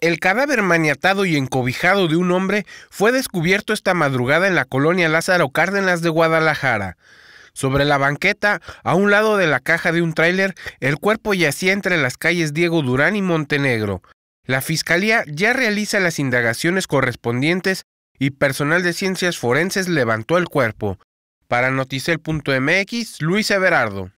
El cadáver maniatado y encobijado de un hombre fue descubierto esta madrugada en la colonia Lázaro Cárdenas de Guadalajara. Sobre la banqueta, a un lado de la caja de un tráiler, el cuerpo yacía entre las calles Diego Durán y Montenegro. La Fiscalía ya realiza las indagaciones correspondientes y personal de ciencias forenses levantó el cuerpo. Para Noticel.mx, Luis Everardo.